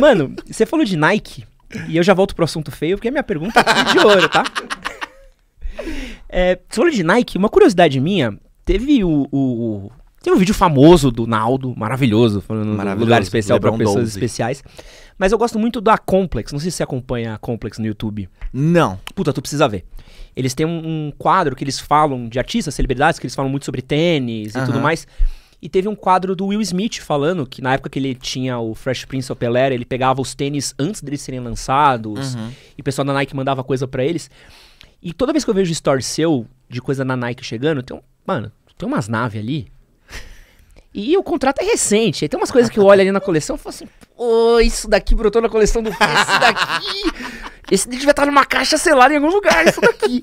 Mano, você falou de Nike, e eu já volto pro assunto feio, porque a minha pergunta é de ouro, tá? É, você falou de Nike, uma curiosidade minha, teve o, o tem um vídeo famoso do Naldo, maravilhoso, falando maravilhoso, lugar especial para pessoas 12. especiais. Mas eu gosto muito da Complex. Não sei se você acompanha a Complex no YouTube. Não. Puta, tu precisa ver. Eles têm um, um quadro que eles falam de artistas, celebridades, que eles falam muito sobre tênis e tudo mais. E teve um quadro do Will Smith falando que na época que ele tinha o Fresh Prince of Bel-Air, ele pegava os tênis antes deles serem lançados, uhum. e o pessoal da Nike mandava coisa para eles. E toda vez que eu vejo story seu de coisa na Nike chegando, tem um, mano, tem umas naves ali. E o contrato é recente. Tem umas coisas que eu olho ali na coleção e falo assim: pô, isso daqui brotou na coleção do. Esse daqui. Esse devia estar numa caixa selada em algum lugar, isso daqui.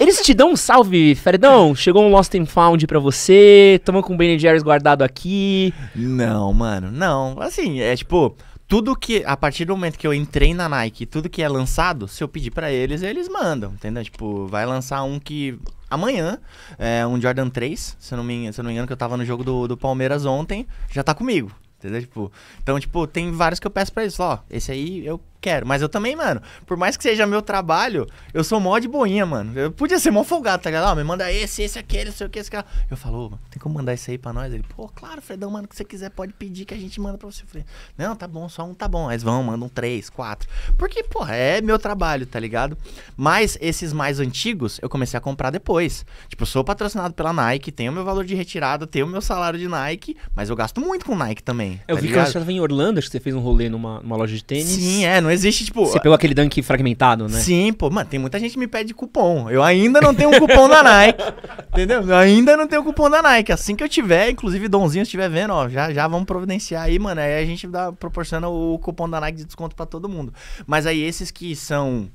Eles te dão um salve, Fredão. Chegou um Lost and Found pra você. Tamo com o Ben Jerry's guardado aqui. Não, mano, não. Assim, é tipo, tudo que. A partir do momento que eu entrei na Nike, tudo que é lançado, se eu pedir para eles, eles mandam, entendeu? Tipo, vai lançar um que. Amanhã, é, um Jordan 3, se eu não me, se eu não me engano, que eu tava no jogo do, do Palmeiras ontem, já tá comigo. Entendeu? Tipo, então, tipo, tem vários que eu peço pra eles. Ó, esse aí eu Quero, mas eu também, mano, por mais que seja meu trabalho, eu sou mó de boinha, mano. Eu podia ser mó folgado, tá ligado? Ó, ah, me manda esse, esse, aquele, não sei o que, esse cara. Eu falo, oh, tem como mandar isso aí pra nós? Ele, pô, claro, Fredão, mano, que você quiser, pode pedir que a gente manda pra você. Eu falei, não, tá bom, só um tá bom. Aí vão, mandam três, quatro. Porque, pô, é meu trabalho, tá ligado? Mas esses mais antigos, eu comecei a comprar depois. Tipo, eu sou patrocinado pela Nike, tenho meu valor de retirada, tenho meu salário de Nike, mas eu gasto muito com Nike também. Eu tá vi ligado? que você estava em Orlando, acho que você fez um rolê numa, numa loja de tênis. Sim, é, no não existe, tipo. Você pegou aquele dunk fragmentado, né? Sim, pô. Mano, tem muita gente que me pede cupom. Eu ainda não tenho um cupom da Nike. Entendeu? Eu ainda não tenho cupom da Nike. Assim que eu tiver, inclusive Donzinho estiver vendo, ó, já, já vamos providenciar aí, mano. Aí a gente dá, proporciona o cupom da Nike de desconto para todo mundo. Mas aí esses que são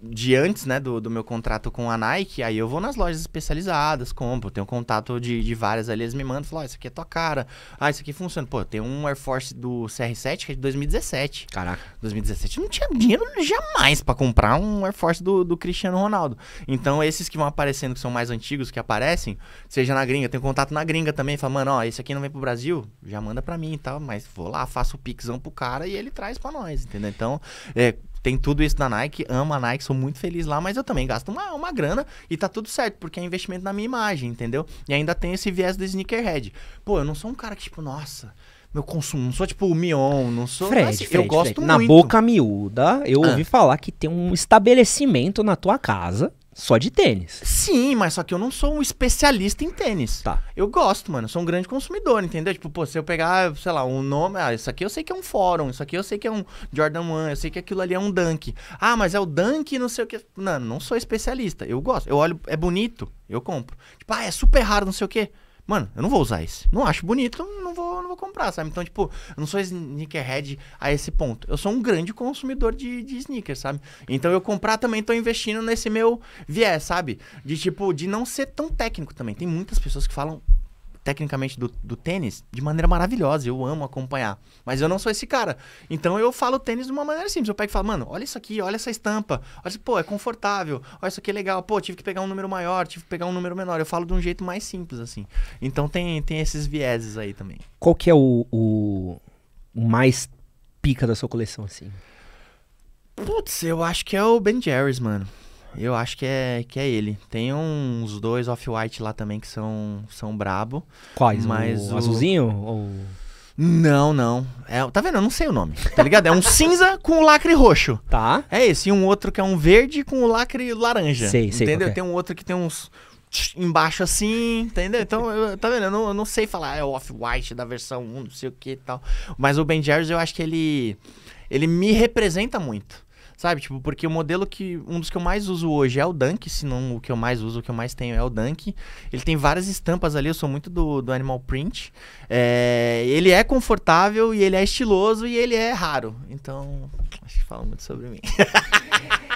de antes, né, do, do meu contrato com a Nike, aí eu vou nas lojas especializadas, compro, tenho contato de, de várias ali, eles me mandam, falam, ó, oh, isso aqui é tua cara, ah, isso aqui funciona. Pô, tem um Air Force do CR7 que é de 2017. Caraca. 2017 não tinha dinheiro jamais para comprar um Air Force do, do Cristiano Ronaldo. Então, esses que vão aparecendo, que são mais antigos, que aparecem, seja na gringa, eu tenho contato na gringa também, fala, mano, ó, esse aqui não vem pro Brasil, já manda para mim e tal, mas vou lá, faço o pixão pro cara e ele traz para nós, entendeu? Então, é, tem tudo isso da Nike, amo a Nike, sou muito feliz lá, mas eu também gasto uma, uma grana e tá tudo certo, porque é investimento na minha imagem, entendeu? E ainda tem esse viés do sneakerhead. Pô, eu não sou um cara que, tipo, nossa, meu consumo. Não sou tipo o Mion, não sou. Fred, assim, Fred, eu gosto Fred. muito. Na boca miúda, eu ah. ouvi falar que tem um estabelecimento na tua casa só de tênis. Sim, mas só que eu não sou um especialista em tênis. Tá. Eu gosto, mano. sou um grande consumidor, entendeu? Tipo, pô, se eu pegar, sei lá, um nome. Ah, isso aqui eu sei que é um fórum. Isso aqui eu sei que é um Jordan One. Eu sei que aquilo ali é um Dunk. Ah, mas é o Dunk não sei o que. Não, não sou especialista. Eu gosto. Eu olho, é bonito. Eu compro. Tipo, ah, é super raro, não sei o que. Mano, eu não vou usar esse. Não acho bonito, não vou, não vou comprar, sabe? Então, tipo, eu não sou sneakerhead a esse ponto. Eu sou um grande consumidor de, de sneakers, sabe? Então, eu comprar também tô investindo nesse meu viés, sabe? De, tipo, de não ser tão técnico também. Tem muitas pessoas que falam tecnicamente do, do, tênis de maneira maravilhosa. Eu amo acompanhar. Mas eu não sou esse cara. Então eu falo tênis de uma maneira simples. Eu pego e falo, mano, olha isso aqui, olha essa estampa. Olha isso, pô, é confortável. Olha isso aqui é legal. Pô, tive que pegar um número maior, tive que pegar um número menor. Eu falo de um jeito mais simples, assim. Então tem, tem esses vieses aí também. Qual que é o, o mais pica da sua coleção, assim? Putz, eu acho que é o Ben Jerry's, mano. Eu acho que é, que é ele. Tem uns dois off-white lá também que são, são brabo. Quais? Mas o, o... azulzinho ou... Não, não. É, tá vendo? Eu não sei o nome. Tá ligado? É um cinza com o lacre roxo. Tá. É esse. E um outro que é um verde com o lacre laranja. Sei, sei. Entendeu? É. Tem um outro que tem uns. Embaixo assim, entendeu? Então, eu, tá vendo? Eu não, eu não sei falar, é off-white da versão 1, não sei o que e tal. Mas o Ben Jerry's eu acho que ele. Ele me representa muito. Sabe? Tipo, porque o modelo que. Um dos que eu mais uso hoje é o Dunk, se não o que eu mais uso, o que eu mais tenho é o Dunk. Ele tem várias estampas ali, eu sou muito do, do Animal Print. É, ele é confortável e ele é estiloso e ele é raro. Então, acho que fala muito sobre mim.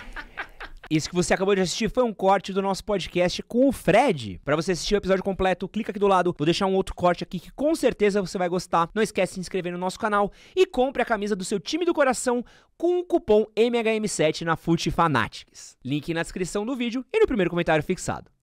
Isso que você acabou de assistir foi um corte do nosso podcast com o Fred. Para você assistir o episódio completo, clica aqui do lado. Vou deixar um outro corte aqui que com certeza você vai gostar. Não esquece de se inscrever no nosso canal e compre a camisa do seu time do coração com o cupom MHM7 na Fute Fanatics. Link na descrição do vídeo e no primeiro comentário fixado.